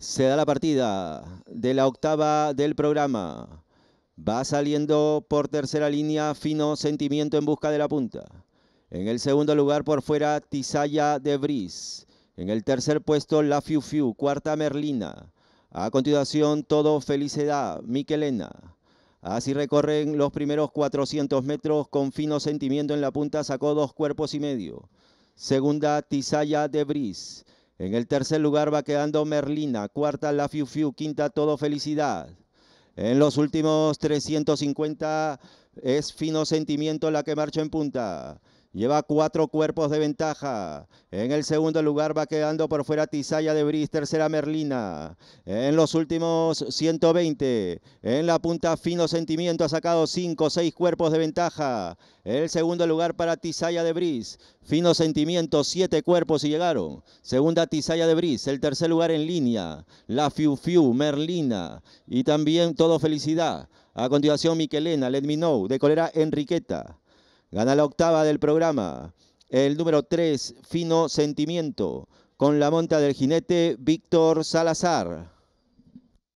Se da la partida de la octava del programa. Va saliendo por tercera línea Fino Sentimiento en busca de la punta. En el segundo lugar por fuera Tizaya de Bris. En el tercer puesto La Fiu Fiu, cuarta Merlina. A continuación Todo Felicidad, Miquelena. Así recorren los primeros 400 metros con fino sentimiento en la punta, sacó dos cuerpos y medio. Segunda Tizaya de Bris. En el tercer lugar va quedando Merlina, cuarta La Fiu Fiu, quinta Todo Felicidad. En los últimos 350 es Fino Sentimiento la que marcha en punta. Lleva cuatro cuerpos de ventaja. En el segundo lugar va quedando por fuera Tizaya de Bris, tercera Merlina. En los últimos 120. En la punta Fino Sentimiento ha sacado cinco, seis cuerpos de ventaja. El segundo lugar para Tizaya de Bris. Fino Sentimiento, siete cuerpos y llegaron. Segunda Tizaya de Bris. El tercer lugar en línea. La Fiu Fiu, Merlina. Y también todo felicidad. A continuación Miquelena, Let Me Know, de Colera Enriqueta. Gana la octava del programa. El número 3, Fino Sentimiento, con la monta del jinete Víctor Salazar.